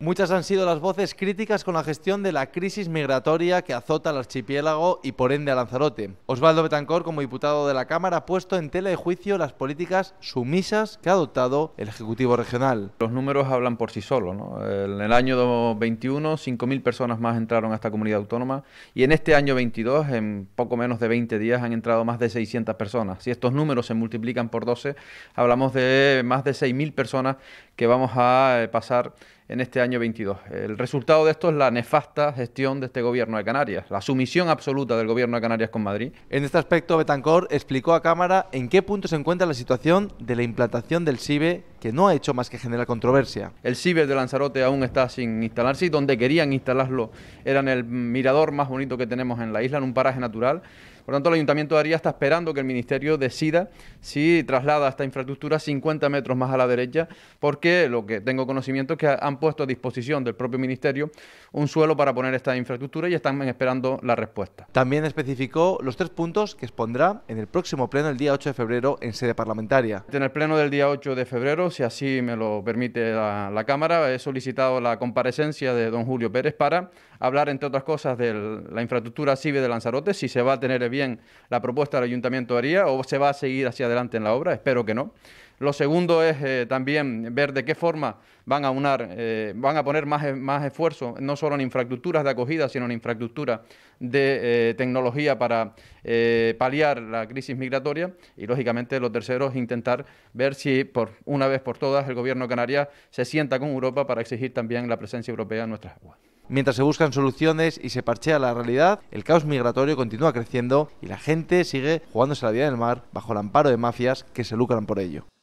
Muchas han sido las voces críticas con la gestión de la crisis migratoria que azota al archipiélago y por ende a Lanzarote. Osvaldo Betancor, como diputado de la Cámara, ha puesto en tela de juicio las políticas sumisas que ha adoptado el Ejecutivo Regional. Los números hablan por sí solos. En el año 2021, 5.000 personas más entraron a esta comunidad autónoma y en este año 22, en poco menos de 20 días, han entrado más de 600 personas. Si estos números se multiplican por 12, hablamos de más de 6.000 personas que vamos a eh, pasar en este año 22. El resultado de esto es la nefasta gestión de este gobierno de Canarias, la sumisión absoluta del gobierno de Canarias con Madrid. En este aspecto, Betancor explicó a Cámara en qué punto se encuentra la situación de la implantación del SIBE que no ha hecho más que generar controversia. El ciber de Lanzarote aún está sin instalarse y donde querían instalarlo era en el mirador más bonito que tenemos en la isla, en un paraje natural. Por tanto, el Ayuntamiento de Aría está esperando que el Ministerio decida si traslada esta infraestructura 50 metros más a la derecha, porque lo que tengo conocimiento es que han puesto a disposición del propio Ministerio un suelo para poner esta infraestructura y están esperando la respuesta. También especificó los tres puntos que expondrá en el próximo pleno el día 8 de febrero en sede parlamentaria. En el pleno del día 8 de febrero si así me lo permite la, Cámara, he solicitado la comparecencia de don Julio Pérez para hablar, entre otras cosas, de la infraestructura civil de Lanzarote, si se va a tener bien la propuesta del Ayuntamiento haría o se va a seguir hacia adelante en la obra, espero que no. Lo segundo es eh, también ver de qué forma van a unar, eh, van a poner más, e, más esfuerzo, no solo en infraestructuras de acogida, sino en infraestructuras de eh, tecnología para paliar la crisis migratoria. Y lógicamente lo tercero es intentar ver si por una vez por todas el gobierno Canario se sienta con Europa para exigir también la presencia europea en nuestras aguas. Mientras se buscan soluciones y se parchea la realidad, el caos migratorio continúa creciendo y la gente sigue jugándose la vida en el mar bajo el amparo de mafias que se lucran por ello.